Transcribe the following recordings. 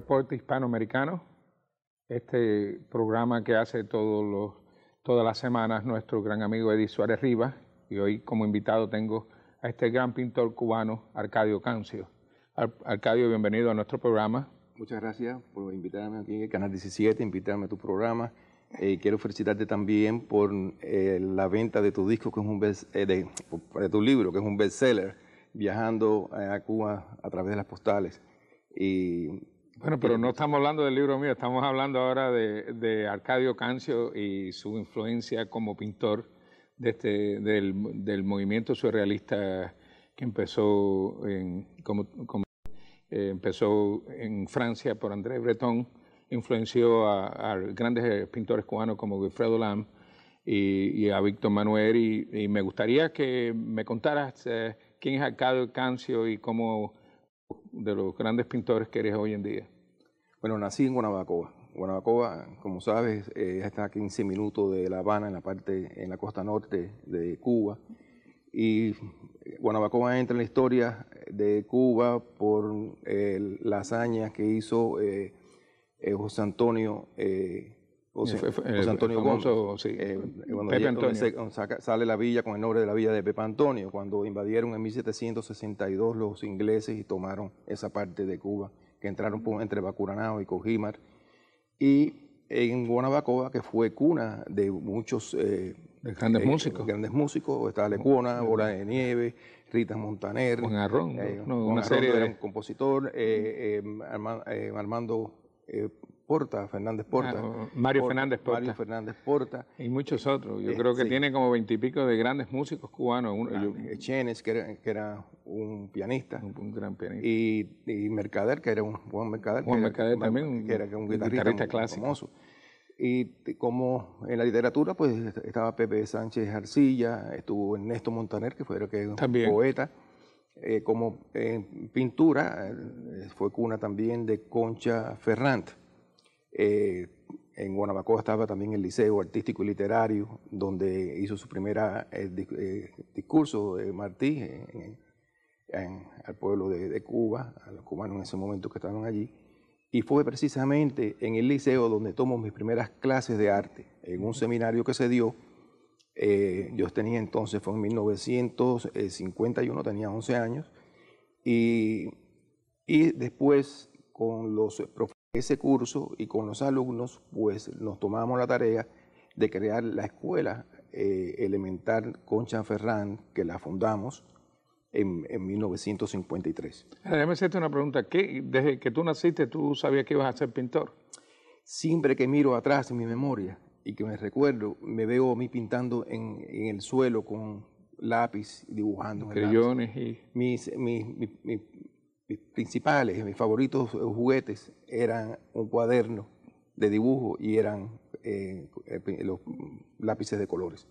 Reporte Hispanoamericano, este programa que hace todos los, todas las semanas nuestro gran amigo Eddie Suárez Rivas, y hoy como invitado tengo a este gran pintor cubano, Arcadio Cancio. Arcadio, bienvenido a nuestro programa. Muchas gracias por invitarme aquí en Canal 17, invitarme a tu programa. Eh, quiero felicitarte también por eh, la venta de tu disco, que es un best, eh, de, tu libro, que es un bestseller, viajando eh, a Cuba a través de las postales. Y bueno, pero no estamos hablando del libro mío, estamos hablando ahora de, Arcadio Cancio y su influencia como pintor de este, del, movimiento surrealista que eh, empezó en, Francia por André Breton, influenció a, grandes eh, pintores cubanos como Wilfredo Lam y, a Víctor Manuel. Y, me gustaría que me contaras eh, quién es Arcadio Cancio y cómo de los grandes pintores que eres hoy en día. Bueno, nací en Guanabacoa. Guanabacoa, como sabes, está a 15 minutos de La Habana, en la parte, en la costa norte de Cuba. Y Guanabacoa entra en la historia de Cuba por eh, la que hizo eh, eh, José Antonio. José, Antonio Pepe Antonio. sale la villa con el nombre de la villa de Pepe Antonio, cuando invadieron en 1762 los ingleses y tomaron esa parte de Cuba que entraron entre Bacuranao y Cojimar, y en Guanabacoa, que fue cuna de muchos eh, grandes eh, músicos. Grandes músicos, estaba Lecuona, Bola de Nieve, Rita Montaner. Juan Arrón, eh, una serie de... compositor, Armando Ah, Fernández Porta. Mario Fernández Porta. Fernández Porta. Y muchos otros. Yo creo que este, tiene como veintipico de grandes músicos cubanos. Ah, Chenes, que era, un pianista. Un, gran pianista. Y, Mercader, que era un buen Mercader. guitarrista, clásico. Famoso. Y como en la literatura, pues estaba Pepe Sánchez Arcilla, estuvo Ernesto Montaner, que fue el que también. poeta. Eh, como en pintura, eh, fue cuna también de Concha ferrand. Eh, en Guanabacoa estaba también el Liceo Artístico y Literario, donde hizo su primera eh, eh, discurso de Martí al pueblo de, Cuba, a los cubanos en ese momento que estaban allí. Y fue precisamente en el liceo donde tomo mis primeras clases de arte, en un seminario que se dio. yo tenía entonces, fue en 1951, tenía 11 años. Y, y después con los profesores ese curso y con los alumnos, pues nos tomamos la tarea de crear la escuela eh, elemental Concha Ferrán, que la fundamos en, 1953. Déjame hacerte una pregunta. desde que tú naciste, tú sabías que ibas a ser pintor? Siempre que miro atrás en mi memoria y que me recuerdo, me veo a mí pintando en, el suelo con lápiz, dibujando. Creyones y... mis, mis mis principales, mis favoritos eh, juguetes eran un cuaderno de dibujo y eran eh, eh, los lápices de colores.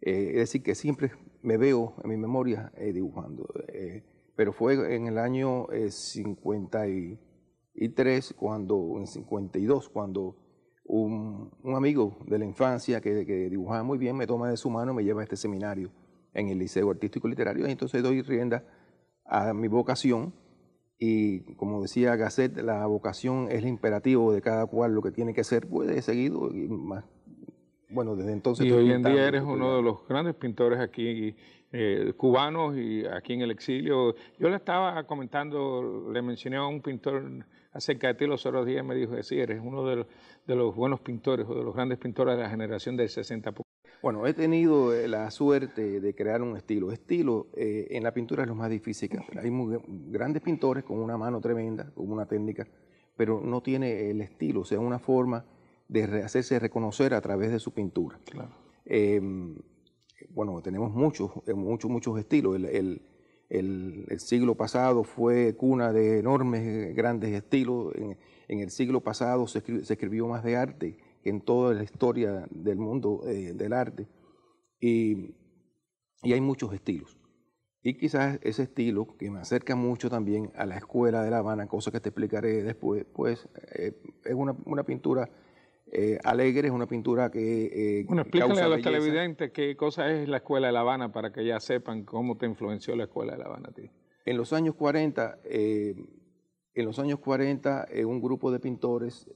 es decir, que siempre me veo en mi memoria dibujando. pero fue en el año 53, cuando, en 52, cuando un, amigo de la infancia que, dibujaba muy bien me toma de su mano, me lleva a este seminario en el Liceo Artístico Literario, y entonces doy rienda a mi vocación y como decía Gasset, la vocación es el imperativo de cada cual, lo que tiene que ser, puede seguido y más. Bueno, desde entonces... Y hoy en día eres uno de los grandes pintores aquí eh, cubanos y aquí en el exilio. Yo le estaba comentando, le mencioné a un pintor acerca de ti los otros días, me dijo, sí, eres uno de los, de los buenos pintores o de los grandes pintores de la generación del 60. Bueno, he tenido eh, la suerte de crear un estilo. Estilo eh, en la pintura es lo más difícil Hay grandes pintores con una mano tremenda, con una técnica, pero no tiene el estilo, o sea, una forma de hacerse reconocer a través de su pintura. Em, bueno, tenemos muchos, eh, muchos, muchos estilos. El, siglo pasado fue cuna de enormes, grandes estilos. En, el siglo pasado se escribió más de arte en toda la historia del mundo eh, del arte. Y, hay muchos estilos. Y quizás ese estilo, que me acerca mucho también a la escuela de La Habana, cosa que te explicaré después, pues eh, es una, pintura eh, alegre, es una pintura que... Eh, bueno, explícale a los televidentes qué cosa es la Escuela de La Habana para que ya sepan cómo te influenció la Escuela de La Habana a ti. En los años 40, en los años 40 un grupo de pintores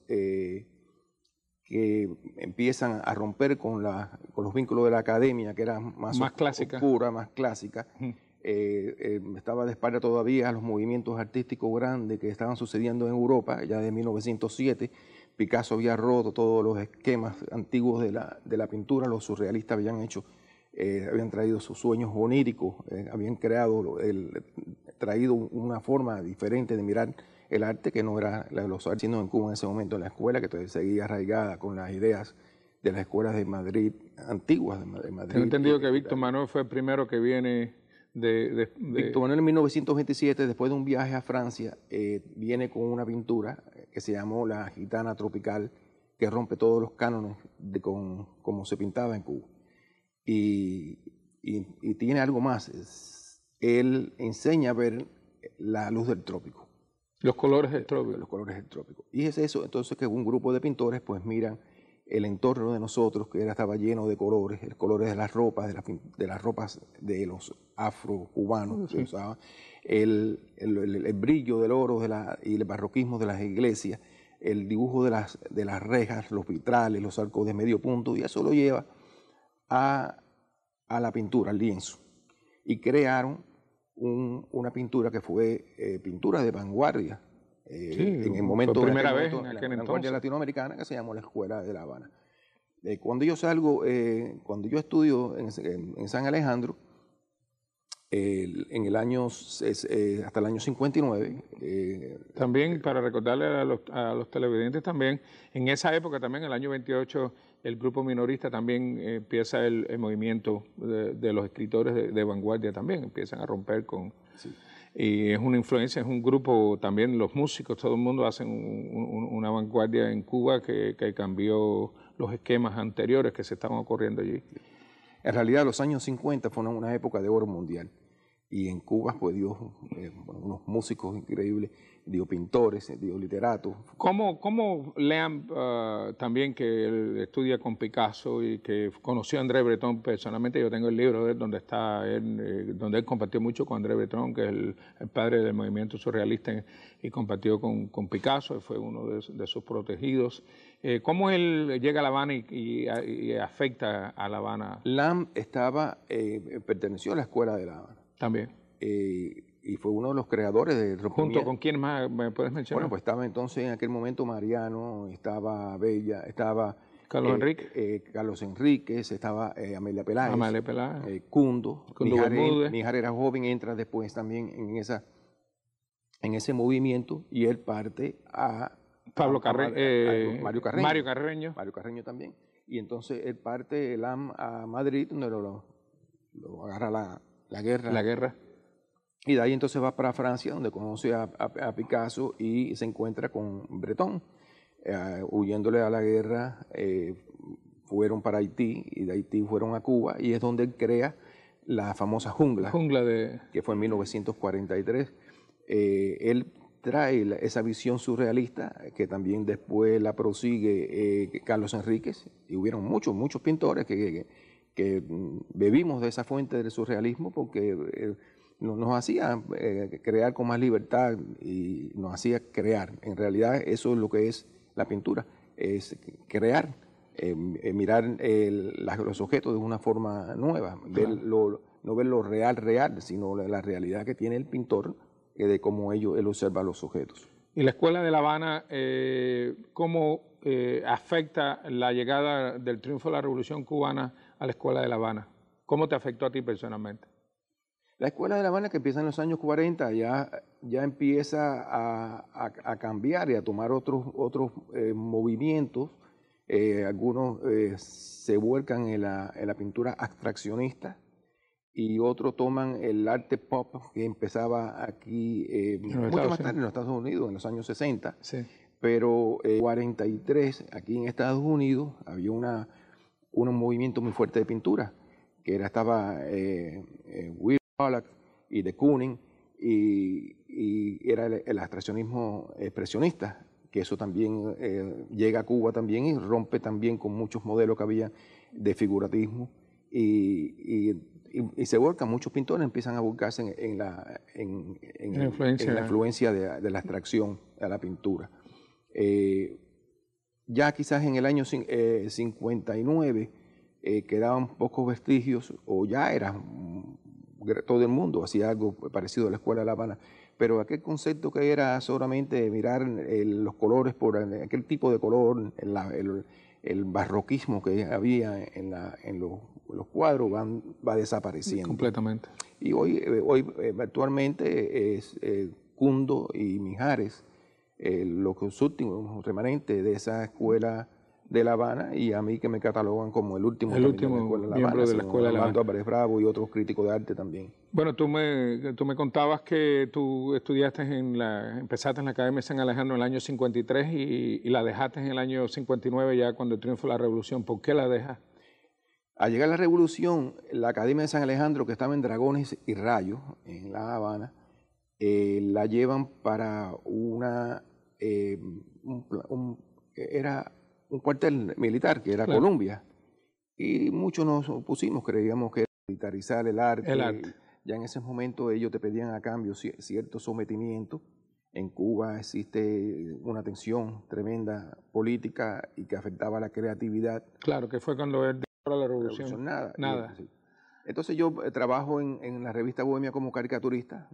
que empiezan a romper con, los vínculos de la academia, que era más, más oscura, más clásica. Eh, eh, estaba de espalda todavía a los movimientos artísticos grandes que estaban sucediendo en Europa, ya de 1907. Picasso había roto todos los esquemas antiguos de la, de la pintura, los surrealistas habían hecho eh, habían traído sus sueños oníricos, eh, habían creado, traído una forma diferente de mirar el arte que no era la de los sino en Cuba en ese momento en la escuela, que todavía seguía arraigada con las ideas de las escuelas de Madrid antiguas de Madrid. He entendido que Víctor Manuel fue el primero que viene de, Víctor Manuel en 1927, después de un viaje a Francia, eh, viene con una pintura que se llamó La Gitana Tropical, que rompe todos los cánones de cómo se pintaba en Cuba y, tiene algo más. él enseña a ver la luz del trópico. Los colores del trópico. Los colores del trópico. Y es eso, entonces, que un grupo de pintores pues miran el entorno de nosotros, que era, estaba lleno de colores, el colores de las ropas, de las, ropas de los afrocubanos cubanos que usaban, el, brillo del oro de y el barroquismo de las iglesias, el dibujo de las, de las rejas, los vitrales, los arcos de medio punto, y eso lo lleva a, la pintura, al lienzo, y crearon una pintura que fue eh, pintura de vanguardia. Eh, en el momento, de vez, la vanguardia latinoamericana que se llamó la Escuela de La Habana. Eh, cuando yo salgo, cuando yo estudio en, San Alejandro, en el año hasta el año 59. también para recordarle a los, a televidentes también, en esa época también, el año 28 el grupo minorista también eh, empieza el, movimiento de, los escritores de, vanguardia también, empiezan a romper con... Y es una influencia, es un grupo, también los músicos, todo el mundo hacen una vanguardia en Cuba que, que, cambió los esquemas anteriores que se estaban ocurriendo allí. En realidad los años 50 fueron una época de oro mundial. Y en Cuba, pues dio eh, unos músicos increíbles, dio pintores, dio literatos. ¿Cómo, cómo Leam, ah, también que él estudia con Picasso y que conoció a André Breton personalmente? Yo tengo el libro de él donde, está él, eh, donde él compartió mucho con André Breton, que es el, padre del movimiento surrealista, y compartió con, con Picasso, fue uno de, sus protegidos. Eh, ¿Cómo él llega a La Habana y, afecta a La Habana? Lam estaba, perteneció a la escuela de La Habana también. Eh, y fue uno de los creadores de Junto con quién más me puedes mencionar. Bueno, pues estaba entonces en aquel momento Mariano, estaba Bella, estaba Carlos eh, Enrique, eh, Carlos Enríquez, estaba Amelia Peláez, Amelia Peláez. Cundo, Cundo Nijar, era joven, entra después también en esa en ese movimiento y él parte a Pablo Carreño, Mario Carreño, Mario Carreño, también y entonces él parte el a Madrid, donde lo, lo agarra la, la guerra. La guerra. Y de ahí entonces va para Francia, donde conoce a, Picasso y se encuentra con bretón eh, huyéndole a la guerra, eh, fueron para Haití y de Haití fueron a Cuba y es donde él crea la famosa jungla. Jungla de... Que fue en 1943. Eh, él trae esa visión surrealista que también después la prosigue Carlos Enríquez y hubieron muchos, muchos pintores que, que que mm, bebimos de esa fuente del surrealismo porque eh, nos hacía eh, crear con más libertad y nos hacía crear. En realidad eso es lo que es la pintura, es crear, em, eh, mirar los objetos de una forma nueva, no ver lo real, real, sino la, realidad que tiene el pintor de cómo ello, él observa los objetos. ¿Y la Escuela de La Habana cómo afecta la llegada del triunfo de la Revolución Cubana? a la Escuela de La Habana? ¿Cómo te afectó a ti personalmente? La Escuela de La Habana que empieza en los años 40 ya, ya empieza a, cambiar y a tomar otros, otros eh, movimientos. Eh, algunos eh, se vuelcan en la, en pintura abstraccionista y otros toman el arte pop que empezaba aquí mucho más tarde en los Estados Unidos, en los años 60. Pero en 43, aquí en Estados Unidos, había una un movimiento muy fuerte de pintura, que era, estaba eh, eh, Will y de Kooning, y, era el, abstraccionismo expresionista, que eso también eh, llega a Cuba también y rompe también con muchos modelos que había de figuratismo, y, se volcan, muchos pintores empiezan a volcarse en, la, en, influencia, de, la abstracción a la pintura ya quizás en el año 59 eh, eh, quedaban pocos vestigios o ya era todo el mundo hacía algo parecido a la Escuela de La Habana, pero aquel concepto que era solamente mirar los colores por aquel tipo de color, el, barroquismo que había en, los, cuadros van, va desapareciendo. Completamente. Y hoy, eh, hoy actualmente es Cundo y Mijares eh, lo que es remanente de esa escuela de La Habana y a mí que me catalogan como el último, el último de la escuela miembro de la Escuela de La Habana. Bravo y otros críticos de arte también. Bueno, tú me, tú me contabas que tú estudiaste en la, empezaste en la Academia de San Alejandro en el año 53 y, y la dejaste en el año 59 ya cuando triunfó la Revolución. ¿Por qué la dejas? Al llegar la Revolución, la Academia de San Alejandro que estaba en Dragones y Rayos, en La Habana, eh, la llevan para una, eh, un, era un cuartel militar, que era Colombia. Y muchos nos opusimos, creíamos que militarizar el arte. Ya en ese momento ellos te pedían a cambio cierto sometimiento. En Cuba existe una tensión tremenda política y que afectaba la creatividad. Claro, que fue cuando él para la revolución. nada. nada. Entonces yo eh, trabajo en la revista Bohemia como caricaturista.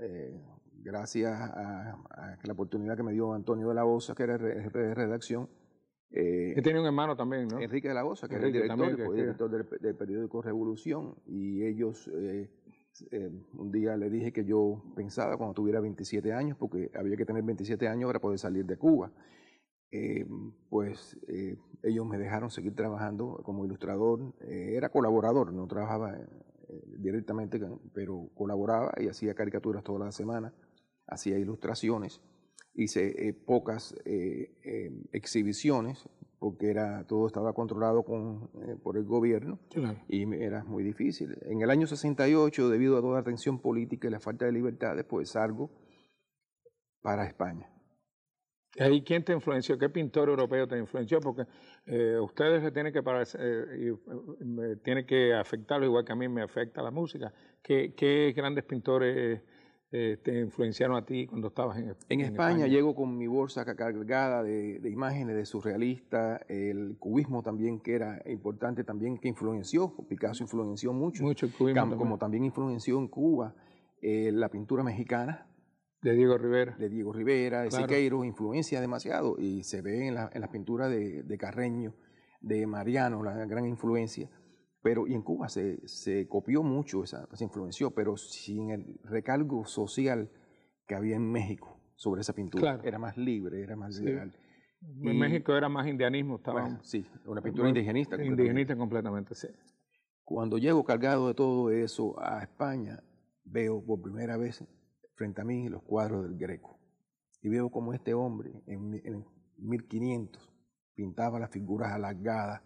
Eh, gracias a, la oportunidad que me dio Antonio de la Bosa, que era jefe de redacción. Eh, que tiene un hermano también, ¿no? Enrique de la Bosa, que era el director, del, periódico Revolución. Y ellos, eh, un día le dije que yo pensaba cuando tuviera 27 años, porque había que tener 27 años para poder salir de Cuba. pues ellos me dejaron seguir trabajando como ilustrador. era colaborador, no trabajaba directamente, pero colaboraba y hacía caricaturas todas las semanas, hacía ilustraciones, hice eh, pocas eh, em, exhibiciones porque era, todo estaba controlado con, eh, por el gobierno y era muy difícil. En el año 68, debido a toda la tensión política y la falta de libertades, pues salgo para España. ¿Y quién te influenció? ¿Qué pintor europeo te influenció? Porque eh, ustedes se tienen que parecer, eh, que afectarlo igual que a mí me afecta la música. ¿Qué, grandes pintores eh, te influenciaron a ti cuando estabas en, España? en España, llego con mi bolsa cargada de, imágenes de surrealistas, el cubismo también que era importante también que influenció. Picasso influenció mucho. Mucho como también influenció en Cuba la pintura mexicana de Diego Rivera. De Diego Rivera, de claro. influencia demasiado. Y se ve en las pinturas de, Carreño, de Mariano, la gran influencia. Pero, y en Cuba se, se copió mucho, esa, se influenció, pero sin el recargo social que había en México sobre esa pintura. Era más libre, era más liberal. En México era más indianismo, estaba. sí, una pintura indigenista. Indigenista completamente. completamente, sí. Cuando llego cargado de todo eso a España, veo por primera vez frente a mí los cuadros del Greco. Y veo cómo este hombre en, 1500 pintaba las figuras alargadas,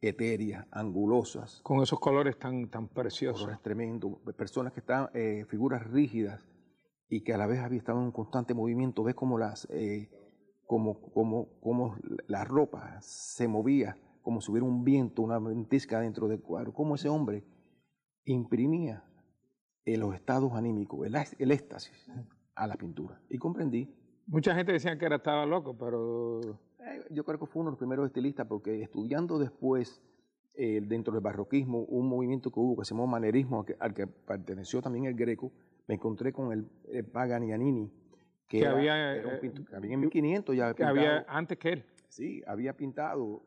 etéreas, angulosas. Con esos colores tan, tan preciosos. Colores tremendos. Personas que estaban, eh, figuras rígidas y que a la vez estado en un constante movimiento. Ves cómo las, eh, como, como, como la ropa se movía, como si hubiera un viento, una ventisca dentro del cuadro. Como ese hombre imprimía en eh, los estados anímicos, el, éxtasis eh, a la pintura. Y comprendí. Mucha gente decía que era estaba loco, pero... Eh, yo creo que fue uno de los primeros estilistas porque estudiando después dentro del barroquismo un movimiento que hubo que se llamó manerismo, al que, perteneció también el greco, me encontré con el, Paganianini, que, había, en 1500 ya que había antes que él. Sí, había pintado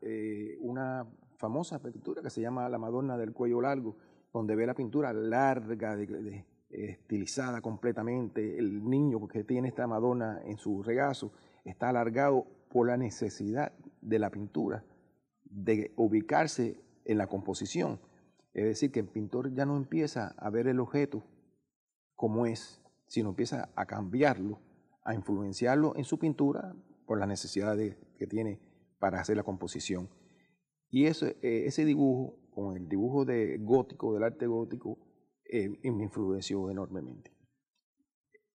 una famosa pintura que se llama La Madonna del Cuello Largo, donde ve la pintura larga, de, estilizada completamente, el niño que tiene esta Madonna en su regazo está alargado por la necesidad de la pintura, de ubicarse en la composición. Es decir, que el pintor ya no empieza a ver el objeto como es, sino empieza a cambiarlo, a influenciarlo en su pintura por las necesidades que tiene para hacer la composición. Y eh, ese dibujo con el dibujo de gótico, del arte gótico, eh, y me influenció enormemente.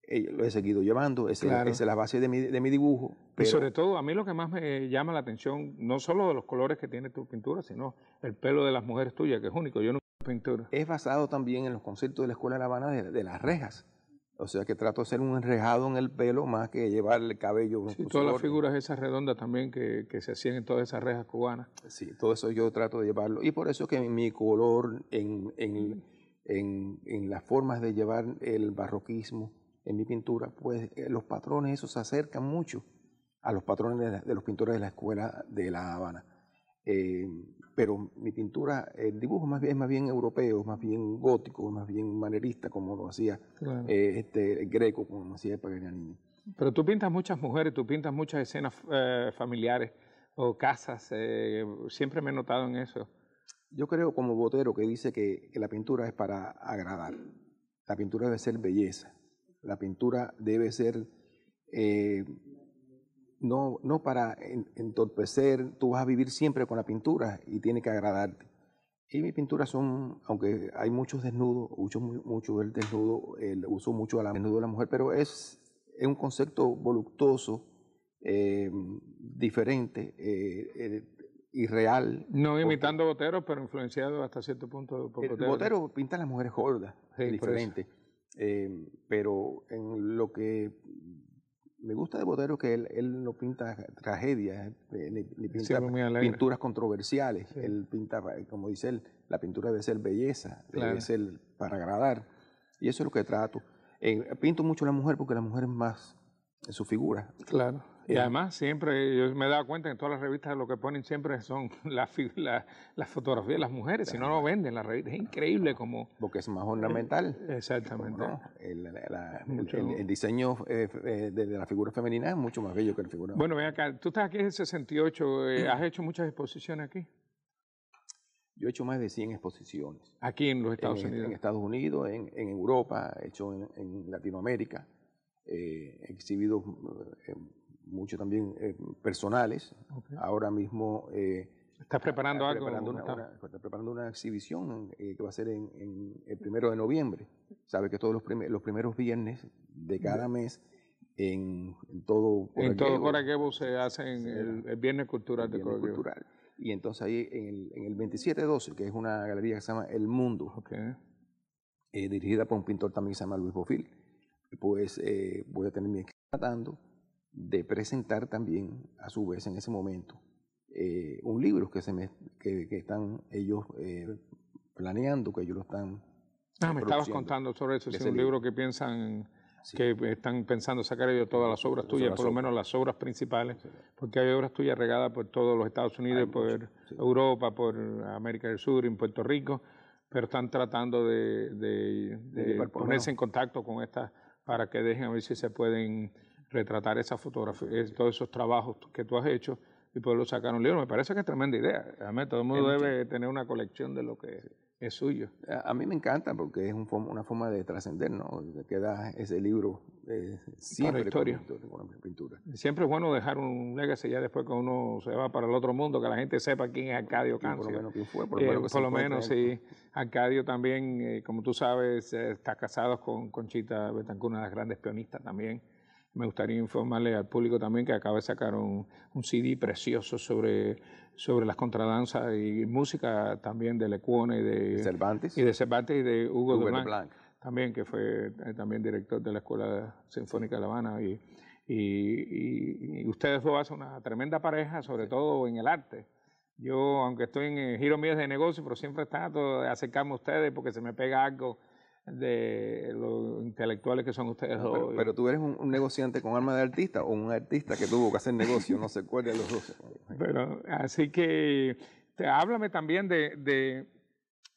Eh, lo he seguido llevando, esa, es la base de mi, dibujo. Pero... Y sobre todo, a mí lo que más me llama la atención, no solo de los colores que tiene tu pintura, sino el pelo de las mujeres tuyas, que es único, yo no pintura. Es basado también en los conceptos de la Escuela de La Habana de las rejas o sea que trato de hacer un enrejado en el pelo más que llevar el cabello. Sí, todas las figuras esas redondas también que, se hacían en todas esas rejas cubanas. Sí, todo eso yo trato de llevarlo. Y por eso que mi color en, en, en, las formas de llevar el barroquismo en mi pintura, pues eh, los patrones esos se acercan mucho a los patrones de los pintores de la escuela de La Habana. Eh, pero mi pintura, el dibujo más bien, es más bien europeo, más bien gótico, más bien manerista, como lo hacía eh, este, el Greco, como lo hacía Paganini. Pero tú pintas muchas mujeres, tú pintas muchas escenas eh, familiares o casas, siempre me he notado en eso. Yo creo como Botero que dice que la pintura es para agradar, la pintura debe ser belleza, la pintura debe ser no, no para entorpecer, tú vas a vivir siempre con la pintura y tiene que agradarte. Y mis pinturas son, aunque hay muchos desnudos, uso mucho el desnudo, el uso mucho la desnudo de la mujer, pero es, es un concepto voluptuoso, eh, diferente eh, eh, y real. No imitando Botero, pero influenciado hasta cierto punto por Botero. Botero pinta a las mujeres gordas, diferente. pero en lo que me gusta de Botero que él, él no pinta tragedias, eh, ni, pinta pinturas controversiales. Él pinta, como dice él, la pintura debe ser belleza, debe ser para agradar. Y eso es lo que trato. Eh, pinto mucho a la mujer porque la mujer es más su figura. Claro. Y además siempre, yo me he dado cuenta que en todas las revistas lo que ponen siempre son las fotografías de las mujeres, si no lo venden las revistas, es increíble como... Porque es más ornamental. Exactamente. El, diseño eh, eh, de, la figura femenina es mucho más bello que la figura Bueno, ven acá, tú estás aquí en el 68, eh, mm. ¿has hecho muchas exposiciones aquí? Yo he hecho más de 100 exposiciones. Aquí en los Estados Unidos. En Estados Unidos, en, Europa, he hecho en, Latinoamérica, he exhibido muchos también eh, personales. Ahora mismo... Eh, ¿Estás preparando algo? Preparando está preparando una exhibición eh, que va a ser en, el primero de noviembre. sabe que todos los, los primeros viernes de cada mes en, todo Coraquebo, En todo se hace el, Viernes Cultural de Coraquebo. Y entonces ahí en el, 27 el 2712, que es una galería que se llama El Mundo, dirigida por un pintor también que se llama Luis Bofil, pues voy a tener mi tratando de presentar también, a su vez, en ese momento, eh, un libro que, se me, que, están ellos eh, planeando, que ellos lo están... Ah, me estabas contando sobre eso, es un libro que piensan... que están pensando sacar ellos todas las obras tuyas, por lo menos las obras principales, porque hay obras tuyas regadas por todos los Estados Unidos, por Europa, por América del Sur, en Puerto Rico, pero están tratando de, de ponerse en contacto con estas para que dejen a ver si se pueden retratar esa fotografía, todos esos trabajos que tú has hecho y poderlo pues sacar un libro. Me parece que es tremenda idea. Además, todo el mundo debe tener una colección de lo que es suyo. A, mí me encanta porque es una forma de trascender, ¿no? Que queda ese libro eh, siempre historia. Siempre es bueno dejar un legacy ya después que uno se va para el otro mundo, que la gente sepa quién es Arcadio Por lo menos quién fue, por lo eh, menos, sí. Arcadio también, eh, como tú sabes, eh, está casado con Conchita Betancur, una de las grandes pianistas también me gustaría informarle al público también que acaba de sacar un, CD precioso sobre, sobre las contradanzas y música también de Lecuone y de Cervantes y de, Cervantes y de Hugo, Blanc, también que fue eh, también director de la Escuela Sinfónica de La Habana y, y, ustedes dos hacen una tremenda pareja, sobre todo en el arte. Yo, aunque estoy en eh, giro mío de negocio, pero siempre trato de acercarme a ustedes porque se me pega algo de los intelectuales que son ustedes Pero, tú eres un, negociante con arma de artista o un artista que tuvo que hacer negocio, no sé cuál de los dos. Pero, así que háblame también de,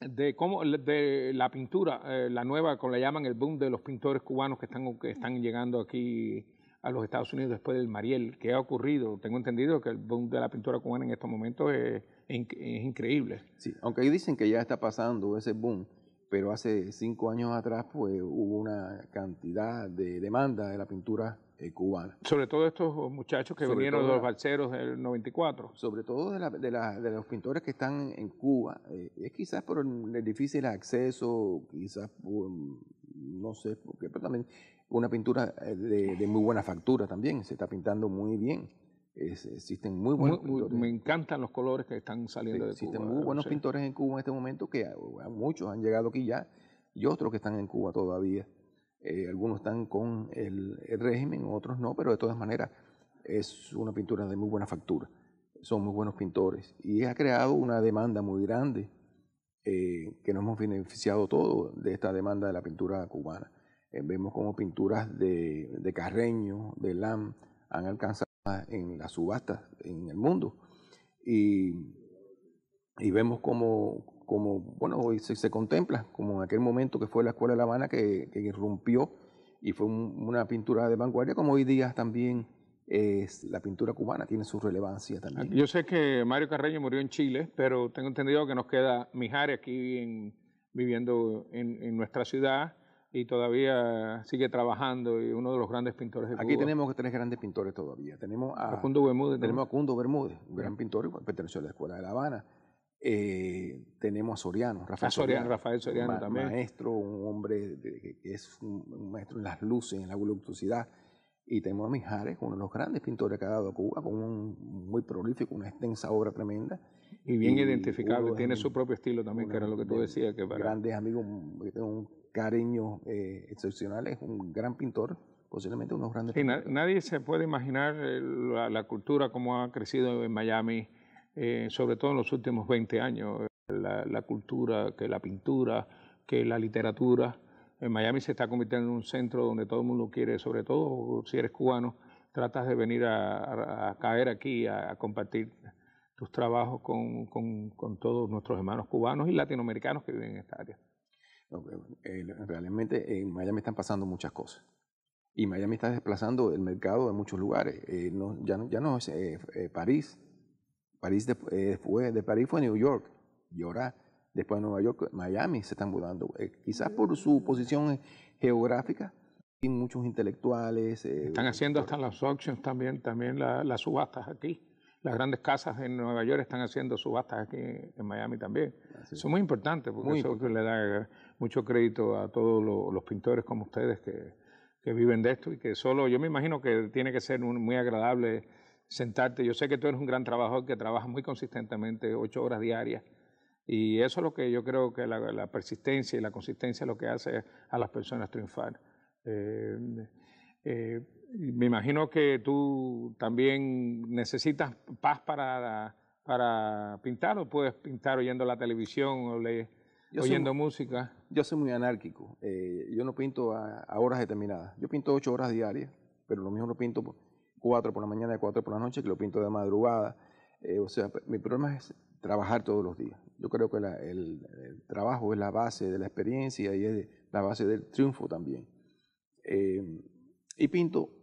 de, cómo de la pintura, eh, la nueva, como le llaman el boom de los pintores cubanos que están, que están llegando aquí a los Estados Unidos después del Mariel. ¿Qué ha ocurrido? Tengo entendido que el boom de la pintura cubana en estos momentos es, increíble. Sí, aunque dicen que ya está pasando ese boom pero hace cinco años atrás pues hubo una cantidad de demanda de la pintura eh, cubana. Sobre todo estos muchachos que vinieron de los balseros del 94. Sobre todo de, los pintores que están en Cuba. Eh, es quizás por el difícil acceso, quizás por, mm, no sé porque también una pintura eh, de muy buena factura también, se está pintando muy bien existen muy buenos pintores. Me encantan los colores que están saliendo de Cuba. Existen muy buenos pintores en Cuba en este momento que muchos han llegado aquí ya y otros que están en Cuba todavía. Eh, algunos están con el, régimen, otros no, pero de todas maneras es una pintura de muy buena factura. Son muy buenos pintores y ha creado una demanda muy grande eh, que nos hemos beneficiado todos de esta demanda de la pintura cubana. Eh, vemos como pinturas de, de Carreño, de Lam, han alcanzado en las subastas en el mundo. Y, y vemos como, bueno, hoy se, se, contempla, como en aquel momento que fue la Escuela de La Habana que, que irrumpió y fue una pintura de vanguardia, como hoy día también es la pintura cubana, tiene su relevancia también. Yo sé que Mario Carreño murió en Chile, pero tengo entendido que nos queda Mijares aquí viviendo en, en, nuestra ciudad y todavía sigue trabajando y uno de los grandes pintores de Cuba. Aquí tenemos tres grandes pintores todavía. Tenemos a, a Cundo Bermúdez. Tenemos a Cundo Bermúdez, un gran pintor, perteneció a la Escuela de La Habana. Eh, tenemos a Soriano, Rafael Soriano, Rafael también. Maestro, un hombre que es un, maestro en las luces, en la voluptuosidad. Y tenemos a Mijares, uno de los grandes pintores que ha dado a Cuba, con un muy prolífico, una extensa obra tremenda. Y bien identificable, tiene su propio estilo también, que era lo que tú decías. Que para... Grandes amigos, tengo un cariños eh, excepcional excepcionales, un gran pintor, posiblemente unos grandes. nadie se puede imaginar eh, la, cultura como ha crecido en Miami, eh, sobre todo en los últimos 20 años, la, cultura, que la pintura, que la literatura. En Miami se está convirtiendo en un centro donde todo el mundo quiere, sobre todo si eres cubano, tratas de venir a, caer aquí, a, compartir tus trabajos con todos nuestros hermanos cubanos y latinoamericanos que viven en esta área. Eh, realmente en Miami están pasando muchas cosas. Y Miami está desplazando el mercado de muchos lugares. Eh, ya, no, es eh, París. París de, después de París fue New York. Y ahora, después de Nueva York, Miami se están mudando. quizás por su mm. posición geográfica y muchos intelectuales. están haciendo hasta las auctions también, también las subastas aquí. Las grandes casas en Nueva York están haciendo subastas aquí en Miami también. Son eso es muy importante porque eso le da eh, mucho crédito a todos los, pintores como ustedes que, viven de esto y que solo, yo me imagino que tiene que ser un, muy agradable sentarte. Yo sé que tú eres un gran trabajador que trabaja muy consistentemente, ocho horas diarias. Y eso es lo que yo creo que la, persistencia y la consistencia es lo que hace a las personas triunfar. Eh, eh, me imagino que tú también necesitas paz para, para pintar o puedes pintar oyendo la televisión o oyendo música. Yo soy muy anárquico. Eh, yo no pinto a, horas determinadas. Yo pinto ocho horas diarias, pero lo mismo lo pinto cuatro por la mañana y cuatro por la noche que lo pinto de madrugada. Eh, o sea, mi problema es trabajar todos los días. Yo creo que el, trabajo es la base de la experiencia y es la base del triunfo también. Eh, y pinto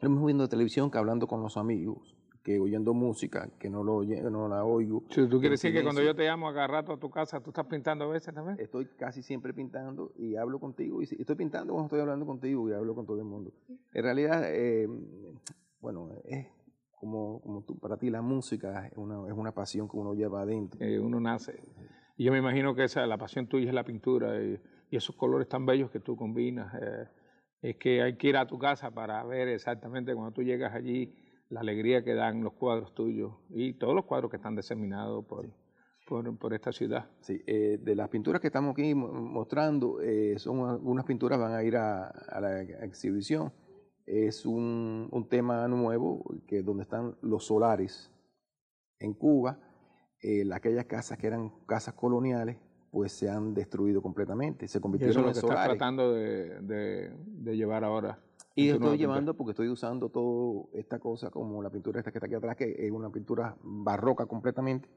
lo mismo viendo televisión que hablando con los amigos, que oyendo música, que no, lo no la oigo. tú quieres decir que cuando yo te llamo a rato a tu casa, ¿tú estás pintando a veces también? Estoy casi siempre pintando y hablo contigo. Y estoy pintando cuando estoy hablando contigo y hablo con todo el mundo. En realidad, em, bueno, es como, como tú, para ti la música es una, es una pasión que uno lleva adentro. Eh, uno nace. Y yo me imagino que esa, la pasión tuya es la pintura y, esos colores tan bellos que tú combinas. Eh, es que hay que ir a tu casa para ver exactamente cuando tú llegas allí la alegría que dan los cuadros tuyos y todos los cuadros que están diseminados por, esta ciudad. Eh, de las pinturas que estamos aquí mostrando, eh, son algunas pinturas van a ir a, la exhibición. Es un, tema nuevo que donde están los solares en Cuba, eh, aquellas casas que eran casas coloniales pues se han destruido completamente, se convirtieron en eso en lo que estás tratando de, de, de, llevar ahora. Y estoy llevando porque estoy usando toda esta cosa como la pintura esta que está aquí atrás, que es una pintura barroca completamente.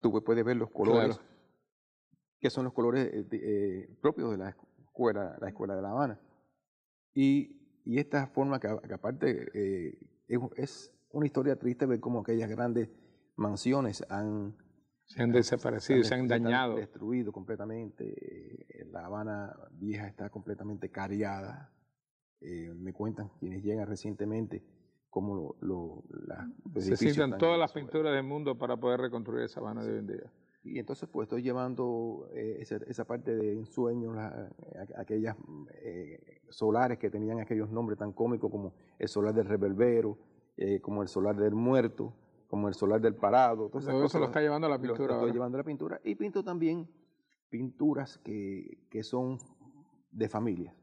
Tú puedes ver los colores, que son los colores eh, eh, propios de la escuela, la escuela de La Habana. Y, y esta forma que, aparte eh, es, es una historia triste ver cómo aquellas grandes mansiones han se han desaparecido, se han, se han dañado. Destruido completamente. Eh, la Habana Vieja está completamente cariada. Eh, me cuentan quienes llegan recientemente cómo los lo todas las pinturas del mundo para poder reconstruir esa Habana de hoy Y entonces pues estoy llevando eh, esa, esa, parte de ensueños, aquellas solares que tenían aquellos nombres tan cómicos como el solar del reverbero, como el solar del muerto, como el solar del parado. Todas esas Todo lo está llevando a la pintura. Lo estoy llevando a la pintura. Y pinto también pinturas que, son de familia.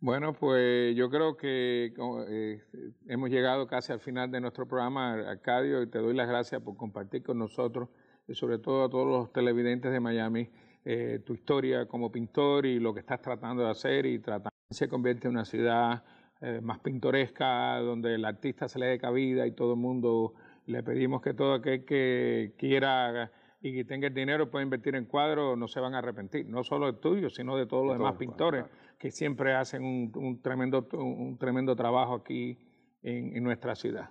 Bueno, pues yo creo que eh, hemos llegado casi al final de nuestro programa, Arcadio, y te doy las gracias por compartir con nosotros, y sobre todo a todos los televidentes de Miami, eh, tu historia como pintor y lo que estás tratando de hacer y tratando se convierte en una ciudad eh, más pintoresca, donde el artista se le dé cabida y todo el mundo le pedimos que todo aquel que quiera y que tenga el dinero pueda invertir en cuadros, no se van a arrepentir. No solo de tuyo, sino de todos los demás pues, pintores que siempre hacen un, tremendo, trabajo aquí en, nuestra ciudad.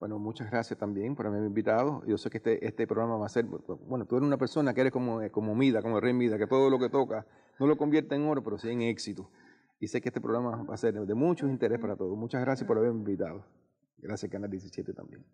Bueno, muchas gracias también por haberme invitado. Yo sé que este, este, programa va a ser, bueno, tú eres una persona que eres como, como Mida, como Rey Mida, que todo lo que toca no lo convierte en oro, pero sí en éxito. Y sé que este programa va a ser de mucho interés para todos. Muchas gracias por haberme invitado. Gracias, Canal 17 también.